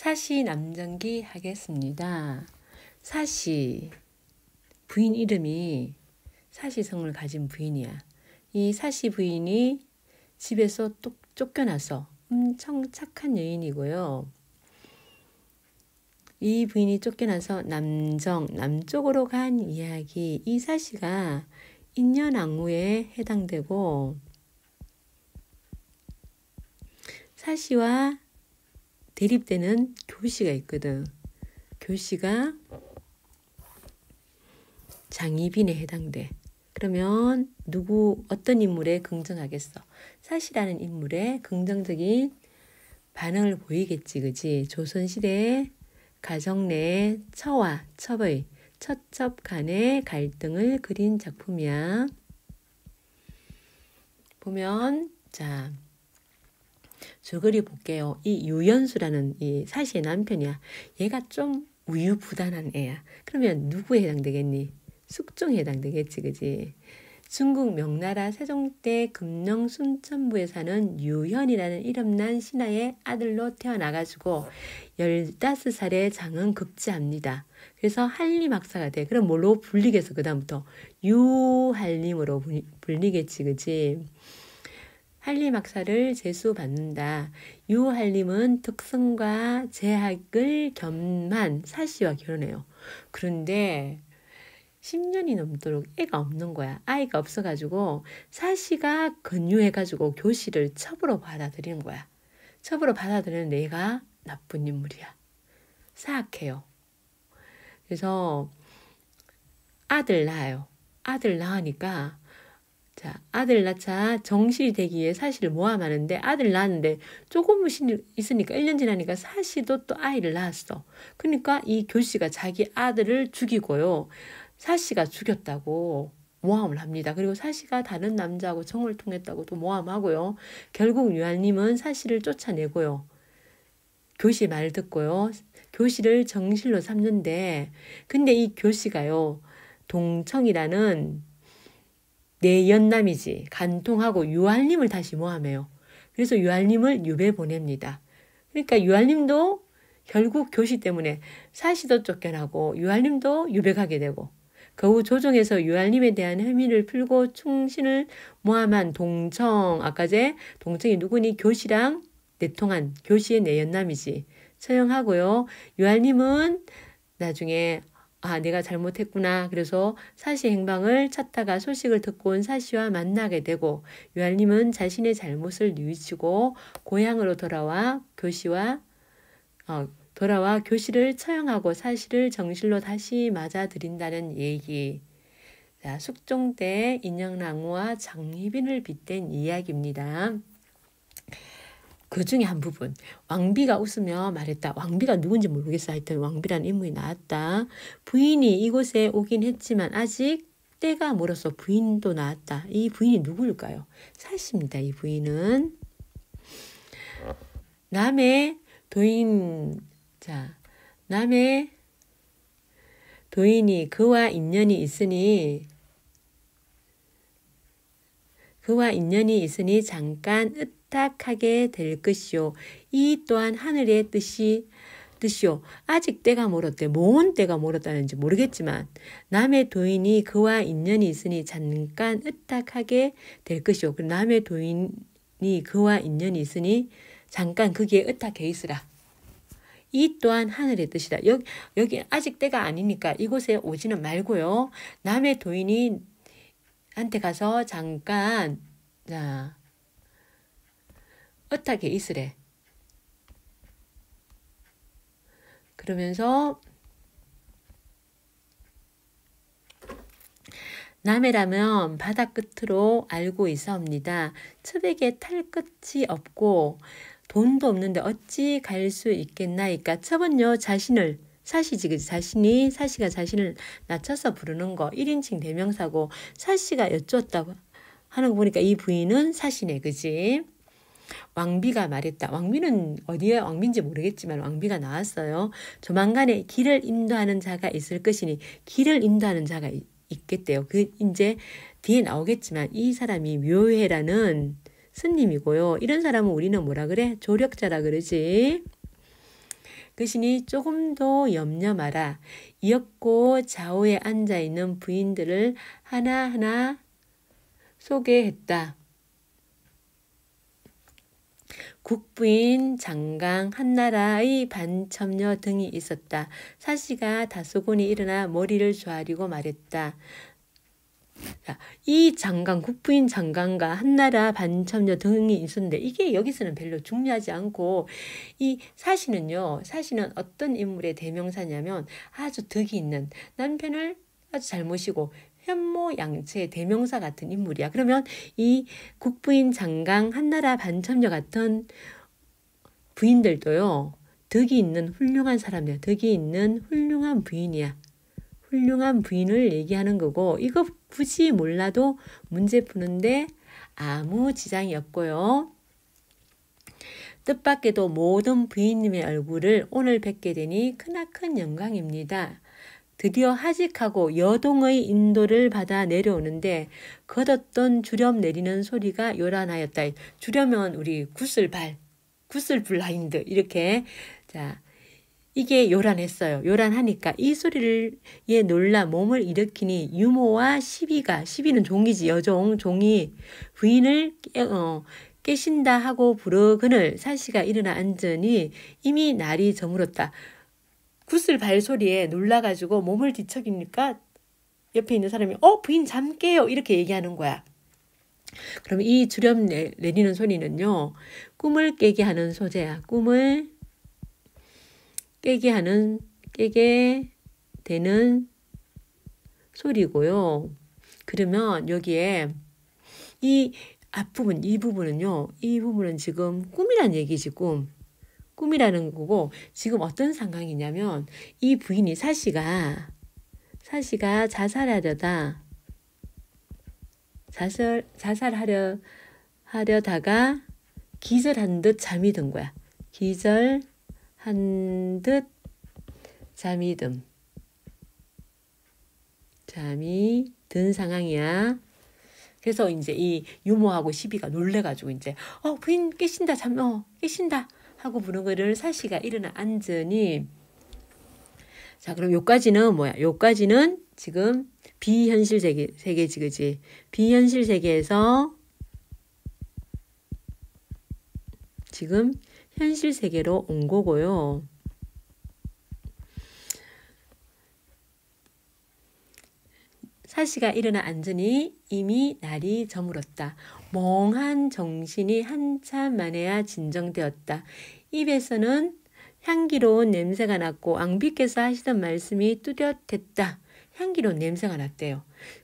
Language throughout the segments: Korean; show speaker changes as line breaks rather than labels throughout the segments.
사시 남정기 하겠습니다. 사시 부인 이름이 사시성을 가진 부인이야. 이 사시 부인이 집에서 똑, 쫓겨나서 엄청 착한 여인이고요. 이 부인이 쫓겨나서 남정, 남쪽으로 간 이야기. 이 사시가 인연왕후에 해당되고 사시와 대립되는 교시가 있거든. 교시가 장희빈에 해당돼. 그러면 누구 어떤 인물에 긍정하겠어? 사시라는 인물에 긍정적인 반응을 보이겠지, 그지? 조선시대 가정 내 처와 첩의 처첩 간의 갈등을 그린 작품이야. 보면 자 저거리 볼게요. 이 유연수라는 이 사시의 남편이야. 얘가 좀 우유부단한 애야. 그러면 누구에 해당되겠니? 숙종에 해당되겠지, 그지? 중국 명나라 세종때 금령 순천부에 사는 유현이라는 이름난 신하의 아들로 태어나가지고 15살에 장은 급제합니다. 그래서 한림 학사가 돼. 그럼 뭘로 불리겠어, 그다음부터? 유한림으로 불리겠지, 그지? 할림 학사를 재수받는다. 유 할림은 특성과 제학을 겸한 사시와 결혼해요. 그런데 10년이 넘도록 애가 없는 거야. 아이가 없어가지고 사시가 근유해가지고 교실을 첩으로 받아들이는 거야. 첩으로 받아들이는 내가 나쁜 인물이야. 사악해요. 그래서 아들 낳아요. 아들 낳으니까 자, 아들 낳자 정실 되기 에사실 모함하는데 아들 낳았는데 조금 있으니까 1년 지나니까 사실도또 아이를 낳았어. 그러니까 이 교씨가 자기 아들을 죽이고요. 사씨가 죽였다고 모함을 합니다. 그리고 사씨가 다른 남자하고 정을 통했다고 또 모함하고요. 결국 유한님은 사씨를 쫓아내고요. 교씨 말 듣고요. 교씨를 정실로 삼는데 근데 이 교씨가요. 동청이라는 내 연남이지 간통하고 유할님을 다시 모함해요. 그래서 유할님을 유배 보냅니다. 그러니까 유할님도 결국 교시 때문에 사시도 쫓겨나고 유할님도 유배가게 되고 거후 그 조정에서 유할님에 대한 혐의를 풀고 충신을 모함한 동청 아까제 동청이 누구니 교시랑 내통한 교시의 내연남이지 처형하고요. 유할님은 나중에 아, 내가 잘못했구나. 그래서 사시 행방을 찾다가 소식을 듣고 온 사시와 만나게 되고 유한님은 자신의 잘못을 뉘우치고 고향으로 돌아와 교시와 어, 돌아와 교시를 처형하고 사실을 정실로 다시 맞아들인다는 얘기. 자, 숙종 때 인형랑우와 장희빈을 빗댄 이야기입니다. 그 중에 한 부분. 왕비가 웃으며 말했다. 왕비가 누군지 모르겠어. 하여튼 왕비라는 인물이 나왔다. 부인이 이곳에 오긴 했지만 아직 때가 멀어서 부인도 나왔다. 이 부인이 누구일까요? 사십니다. 이 부인은. 남의 도인, 자, 남의 도인이 그와 인연이 있으니 그와 인연이 있으니 잠깐 부탁하게 될 것이요. 이 또한 하늘의 뜻이 뜻이요. 아직 때가 멀었대. 먼 때가 멀었다는지 모르겠지만 남의 도인이 그와 인연이 있으니 잠깐 으탁하게 될 것이요. 그 남의 도인이 그와 인연이 있으니 잠깐 그기 으탁해 있으라. 이 또한 하늘의 뜻이다. 여기, 여기 아직 때가 아니니까 이곳에 오지는 말고요. 남의 도인이 한테 가서 잠깐 자, 어떻게 있으래. 그러면서 남해라면 바다 끝으로 알고 있사옵니다. 첩에탈 끝이 없고 돈도 없는데 어찌 갈 수 있겠나이까. 첩은요 자신을 사시지 그 자신이 사시가 자신을 낮춰서 부르는 거 1인칭 대명사고 사시가 여쭈었다고 하는 거 보니까 이 부인은 사시네 그지? 왕비가 말했다. 왕비는 어디에 왕비인지 모르겠지만 왕비가 나왔어요. 조만간에 길을 인도하는 자가 있을 것이니 길을 인도하는 자가 있겠대요. 그 이제 뒤에 나오겠지만 이 사람이 묘회라는 스님이고요. 이런 사람은 우리는 뭐라 그래? 조력자라 그러지. 그신이 조금더 염려 마라. 이었고 좌우에 앉아 있는 부인들을 하나하나 소개했다. 국부인, 장강, 한나라의 반첨녀 등이 있었다. 사시가 다소곤이 일어나 머리를 조아리고 말했다. 자, 이장강 국부인 장강과 한나라 반첨녀 등이 있었는데 이게 여기서는 별로 중요하지 않고 이 사시는요, 사시는 어떤 인물의 대명사냐면 아주 덕이 있는 남편을 아주 잘 모시고 현모양체 대명사 같은 인물이야. 그러면 이 국부인 장강 한나라 반참녀 같은 부인들도요. 덕이 있는 훌륭한 사람이야. 덕이 있는 훌륭한 부인이야. 훌륭한 부인을 얘기하는 거고 이거 굳이 몰라도 문제 푸는데 아무 지장이 없고요. 뜻밖에도 모든 부인님의 얼굴을 오늘 뵙게 되니 크나큰 영광입니다. 드디어 하직하고 여동의 인도를 받아 내려오는데 걷었던 주렴 내리는 소리가 요란하였다. 주렴은 우리 구슬발, 구슬블라인드 이렇게 자 이게 요란했어요. 요란하니까 이 소리를 예 놀라 몸을 일으키니 유모와 시비가 시비는 종이지 여종 종이 부인을 깨, 어, 깨신다 하고 부르 그늘 사시가 일어나 앉으니 이미 날이 저물었다. 구슬 발소리에 놀라가지고 몸을 뒤척이니까 옆에 있는 사람이 어 부인 잠 깨요 이렇게 얘기하는 거야. 그럼 이 주렴 내, 내리는 소리는요 꿈을 깨게 하는 소재야. 꿈을 깨게 하는 깨게 되는 소리고요. 그러면 여기에 이 앞부분 이 부분은요 이 부분은 지금 꿈이란 얘기지 꿈. 꿈이라는 거고 지금 어떤 상황이냐면 이 부인이 사시가 사시가 자살하려다 자살 자살하려 하려다가 기절한 듯 잠이 든 거야. 기절한 듯 잠이 든 잠이 든 상황이야. 그래서 이제 이 유모하고 시비가 놀래가지고 이제 어 부인 깨신다 잠어 깨신다 하고 부는 거를 사시가 일어나 앉으니 자 그럼 요까지는 뭐야? 요까지는 지금 비현실 세계, 세계지 그지? 비현실 세계에서 지금 현실 세계로 온 거고요. 사시가 일어나 앉으니 이미 날이 저물었다. 멍한 정신이 한참 만에야 진정되었다. 입에서는 향기로운 냄새가 났고 앙비께서 하시던 말씀이 뚜렷했다. 향기로운 냄새가 났대요.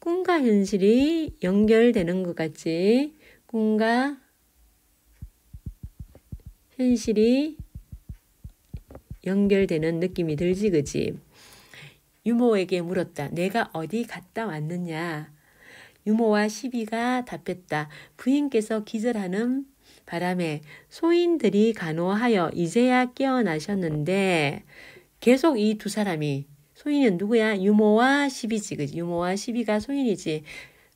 꿈과 현실이 연결되는 것같지 꿈과 현실이 연결되는 느낌이 들지 그지? 유모에게 물었다. 내가 어디 갔다 왔느냐? 유모와 시비가 답했다. 부인께서 기절하는 바람에 소인들이 간호하여 이제야 깨어나셨는데 계속 이 두 사람이 소인은 누구야? 유모와 시비지. 그지? 유모와 시비가 소인이지.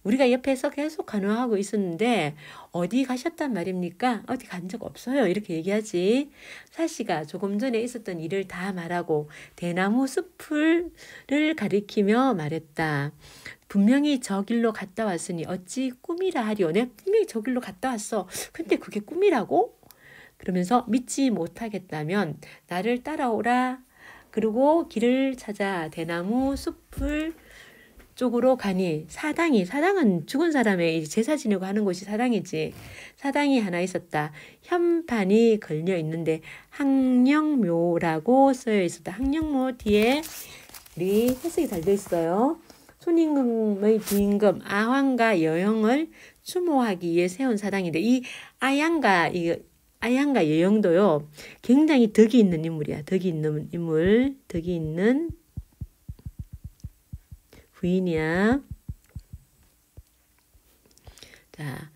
우리가 옆에서 계속 간호하고 있었는데 어디 가셨단 말입니까? 어디 간 적 없어요. 이렇게 얘기하지. 사시가 조금 전에 있었던 일을 다 말하고 대나무 숲을 가리키며 말했다. 분명히 저 길로 갔다 왔으니 어찌 꿈이라 하리오. 내 분명히 저 길로 갔다 왔어. 근데 그게 꿈이라고? 그러면서 믿지 못하겠다면 나를 따라오라. 그리고 길을 찾아 대나무 숲을 쪽으로 가니 사당이 사당은 죽은 사람의 제사 지내고 하는 곳이 사당이지 사당이 하나 있었다 현판이 걸려 있는데 항령묘라고 쓰여 있었다 항령묘 뒤에 리 해석이 달려 있어요 손임금의 부임금 아황과 여영을 추모하기 위해 세운 사당인데 이 아양과 이 아양과 여영도요 굉장히 덕이 있는 인물이야 덕이 있는 인물 덕이 있는 부인이야. 자,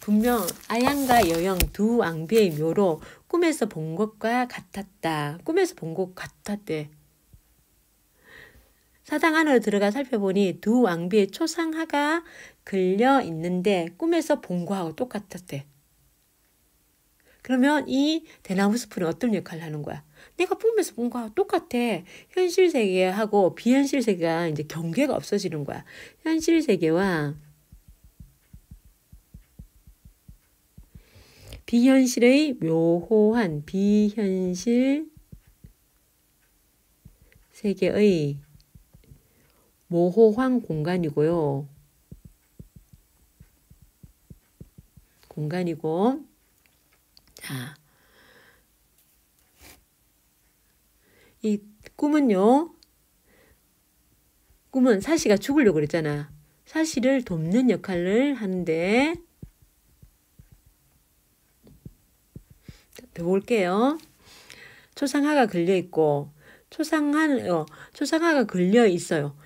분명 아양과 여영 두 왕비의 묘로 꿈에서 본 것과 같았다. 꿈에서 본 것 같았대. 사당 안으로 들어가 살펴보니 두 왕비의 초상화가 걸려 있는데 꿈에서 본 거하고 똑같았대. 그러면 이 대나무 숲은 어떤 역할을 하는 거야? 내가 보면서 뭔가 똑같아. 현실 세계하고 비현실 세계가 이제 경계가 없어지는 거야. 현실 세계와 비현실의 묘호한 비현실 세계의 모호한 공간이고요. 공간이고 않다. 음. 이 꿈은요. 꿈은 사시가 죽으려고 그랬잖아. 사시를 돕는 역할을 하는데 볼게요 초상화가 걸려 있고 초상화 어, 초상화가 걸려 있어요.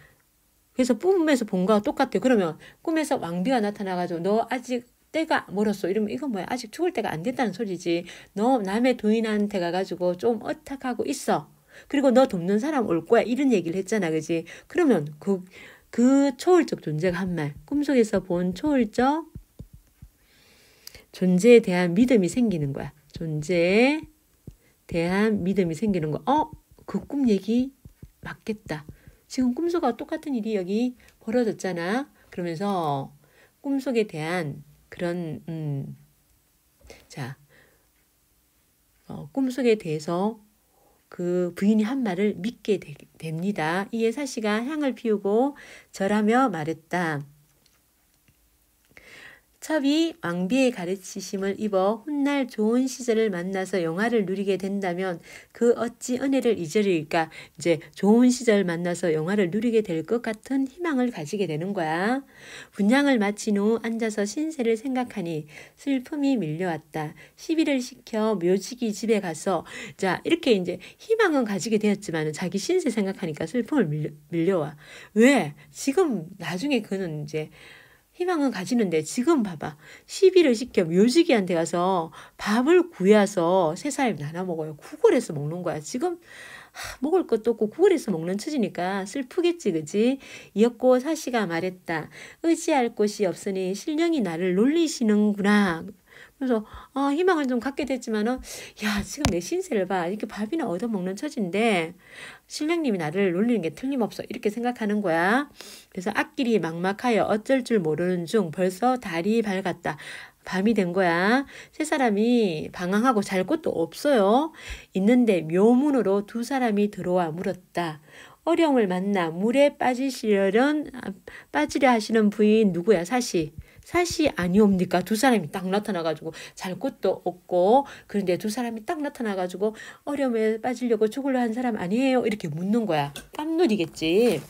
그래서 뿜으면서 본거와 똑같아요. 그러면 꿈에서 왕비가 나타나가지고 너 아직 때가 멀었어. 이러면 이건 뭐야? 아직 죽을 때가 안 됐다는 소리지. 너 남의 도인한테 가가지고 좀 어탁하고 있어. 그리고 너 돕는 사람 올 거야. 이런 얘기를 했잖아. 그지? 그러면 그, 그 초월적 존재가 한 말. 꿈속에서 본 초월적 존재에 대한 믿음이 생기는 거야. 존재에 대한 믿음이 생기는 거 어? 그 꿈 얘기 맞겠다. 지금 꿈속과 똑같은 일이 여기 벌어졌잖아. 그러면서 꿈속에 대한 그런 음, 자 어, 꿈속에 대해서 그 부인이 한 말을 믿게 되, 됩니다. 이에사씨가 향을 피우고 절하며 말했다. 첩이 왕비의 가르치심을 입어 훗날 좋은 시절을 만나서 영화를 누리게 된다면 그 어찌 은혜를 잊으릴까 이제 좋은 시절 만나서 영화를 누리게 될 것 같은 희망을 가지게 되는 거야. 분양을 마친 후 앉아서 신세를 생각하니 슬픔이 밀려왔다. 시비를 시켜 묘지기 집에 가서 자 이렇게 이제 희망은 가지게 되었지만 자기 신세 생각하니까 슬픔을 밀려, 밀려와. 왜? 지금 나중에 그는 이제 희망은 가지는데 지금 봐봐. 시비를 시켜 묘지기한테 가서 밥을 구해서 세 살 나눠 먹어요. 구걸해서 먹는 거야. 지금 하, 먹을 것도 없고 구걸해서 먹는 처지니까 슬프겠지 그지? 이었고 사시가 말했다. 의지할 곳이 없으니 신령이 나를 놀리시는구나. 그래서 어, 희망을 좀 갖게 됐지만야 지금 내 신세를 봐 이렇게 밥이나 얻어먹는 처지인데 신령님이 나를 놀리는 게 틀림없어 이렇게 생각하는 거야 그래서 앞길이 막막하여 어쩔 줄 모르는 중 벌써 달이 밝았다 밤이 된 거야. 세 사람이 방황하고 잘 곳도 없어요. 있는데 묘문으로 두 사람이 들어와 물었다. 어려움을 만나 물에 빠지시려는 아, 빠지려 하시는 부인 누구야 사실 사실 아니옵니까? 두 사람이 딱 나타나가지고 잘 것도 없고 그런데 두 사람이 딱 나타나가지고 어려움에 빠지려고 죽으려 한 사람 아니에요? 이렇게 묻는 거야. 깜놀이겠지.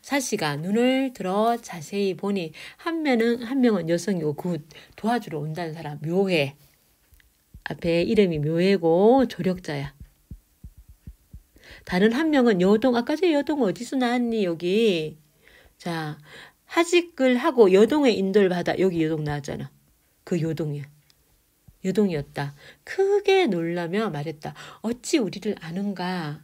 사시가 눈을 들어 자세히 보니 한 명은 한 명은 여성이고 그 도와주러 온다는 사람 묘해. 앞에 이름이 묘해고 조력자야. 다른 한 명은 여동 아까 전 여동 어디서 나왔니 여기 자 하직을 하고 요동의 인도를 받아 여기 요동 나왔잖아. 그 요동이야. 요동이었다. 크게 놀라며 말했다. 어찌 우리를 아는가?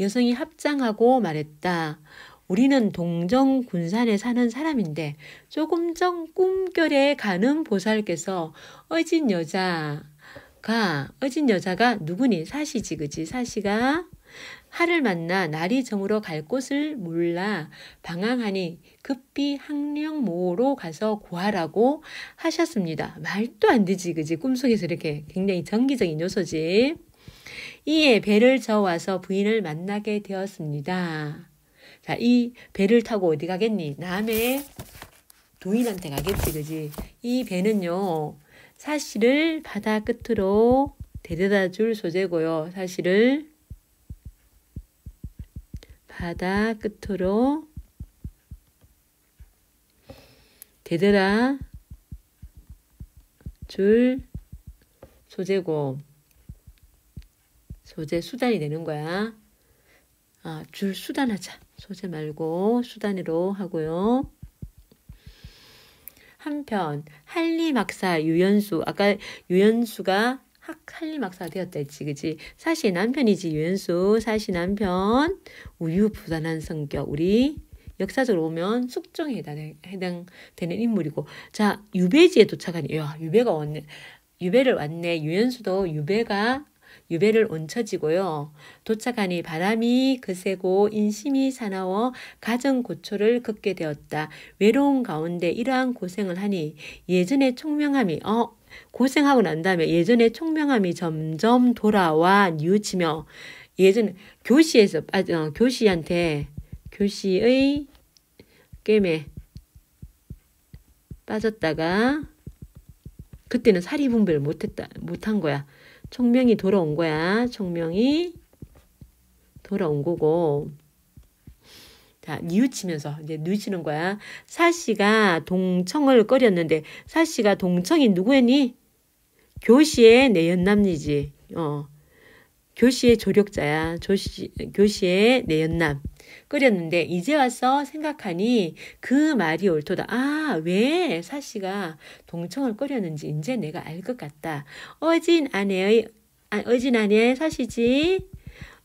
여성이 합장하고 말했다. 우리는 동정 군산에 사는 사람인데 조금 전 꿈결에 가는 보살께서 어진 여자가 어진 여자가 누구니 사시지 그지 사시가 하를 만나 날이 저물어 갈 곳을 몰라 방황하니 급히 항령모로 가서 구하라고 하셨습니다. 말도 안 되지, 그지? 꿈속에서 이렇게 굉장히 정기적인 요소지. 이에 배를 저와서 어 부인을 만나게 되었습니다. 자, 이 배를 타고 어디 가겠니? 남의 도인한테 가겠지, 그지? 이 배는요, 사실을 바다 끝으로 데려다 줄 소재고요. 사실을 바다 끝으로 되더라줄 소재고 소재 수단이 되는 거야. 아, 줄 수단하자. 소재 말고 수단으로 하고요. 한편 할리 막사 유연수 아까 유연수가 할일 막사 되었다 했지 그지 사실 남편이지 유연수 사실 남편 우유부단한 성격 우리 역사적으로 보면 숙종에 해당되는 인물이고 자 유배지에 도착하니야 유배가 왔네 유배를 왔네 유연수도 유배가 유배를 얹혀지고요 도착하니 바람이 그세고 인심이 사나워 가정 고초를 겪게 되었다. 외로운 가운데 이러한 고생을 하니 예전의 총명함이 어 고생하고 난 다음에 예전의 총명함이 점점 돌아와 뉘우치며 예전 교시에서 아, 어, 교시한테 교시의 게임에 빠졌다가 그때는 사리 분별 못했다 못한 거야. 총명이 돌아온 거야. 총명이 돌아온 거고 자, 뉘우치면서 이제 뉘우치는 거야. 사씨가 동청을 꺼렸는데 사씨가 동청이 누구였니? 교시의 내 연남이지. 어. 교시의 조력자야. 조시, 교시의 내 연남. 끓였는데 이제 와서 생각하니 그 말이 옳도다. 아, 왜 사씨가 동청을 꺼렸는지 이제 내가 알 것 같다. 어진 아내의 아, 어진 아내의 사씨지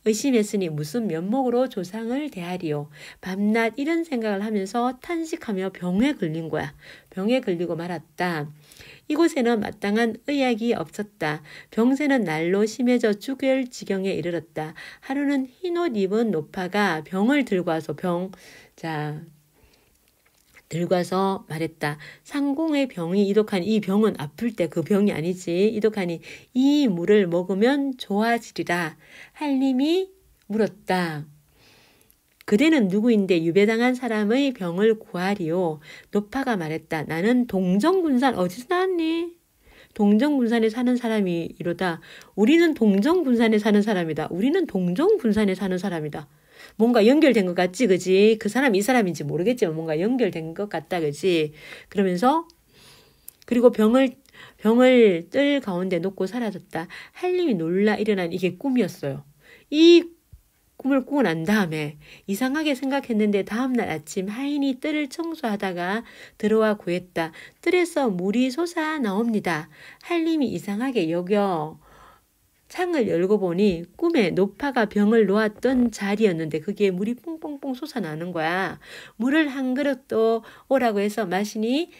의심했으니 무슨 면목으로 조상을 대하리요. 밤낮 이런 생각을 하면서 탄식하며 병에 걸린 거야. 병에 걸리고 말았다. 이곳에는 마땅한 의약이 없었다. 병세는 날로 심해져 죽을 지경에 이르렀다. 하루는 흰옷 입은 노파가 병을 들고 와서 병, 자, 들어서 말했다. 상공의 병이 이독하니 이 병은 아플 때 그 병이 아니지. 이독하니 이 물을 먹으면 좋아지리라. 할님이 물었다. 그대는 누구인데 유배당한 사람의 병을 구하리요. 노파가 말했다. 나는 동정군산 어디서 나왔니? 동정군산에 사는 사람이 이러다. 우리는 동정군산에 사는 사람이다. 우리는 동정군산에 사는 사람이다. 뭔가 연결된 것 같지, 그지? 그 사람이 사람인지 모르겠지만 뭔가 연결된 것 같다, 그지? 그러면서 그리고 병을 병을 뜰 가운데 놓고 사라졌다. 할림이 놀라 일어난 이게 꿈이었어요. 이 꿈을 꾸고 난 다음에 이상하게 생각했는데 다음날 아침 하인이 뜰을 청소하다가 들어와 구했다. 뜰에서 물이 솟아 나옵니다. 할림이 이상하게 여겨 창을 열고 보니 꿈에 노파가 병을 놓았던 자리였는데 그게 물이 뽕뽕뽕 솟아나는 거야. 물을 한 그릇도 오라고 해서 마시니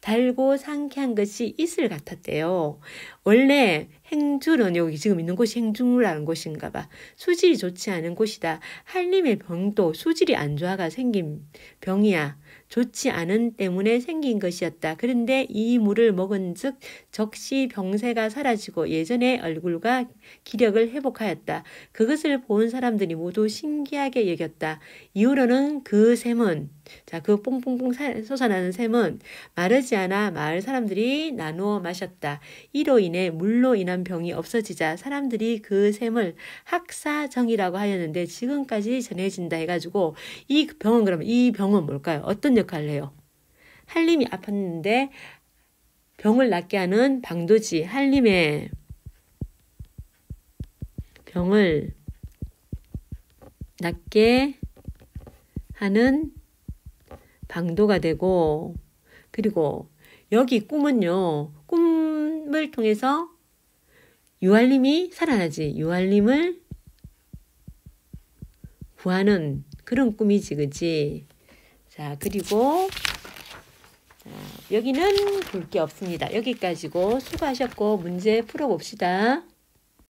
달고 상쾌한 것이 이슬 같았대요. 원래 행주는 여기 지금 있는 곳이 행주라는 곳인가 봐. 수질이 좋지 않은 곳이다. 한림의 병도 수질이 안 좋아가 생긴 병이야. 좋지 않은 때문에 생긴 것이었다. 그런데 이 물을 먹은 즉 적시 병세가 사라지고 예전의 얼굴과 기력을 회복하였다. 그것을 본 사람들이 모두 신기하게 여겼다. 이후로는 그 샘은 자, 그 뽕뽕뽕 솟아나는 샘은 마르지 않아 마을 사람들이 나누어 마셨다. 이로 인해 인해 물로 인한 병이 없어지자 사람들이 그샘을 학사정이라고 하였는데 지금까지 전해진다 해가지고 이 병은 그러면 이 병은 뭘까요? 어떤 역할을 해요? 한림이 아팠는데 병을 낫게 하는 방도지 한림의 병을 낫게 하는 방도가 되고 그리고 여기 꿈은요. 꿈을 통해서 유알림이 살아나지. 유알림을 구하는 그런 꿈이지, 그지? 자, 그리고 여기는 볼 게 없습니다. 여기까지고 수고하셨고 문제 풀어봅시다.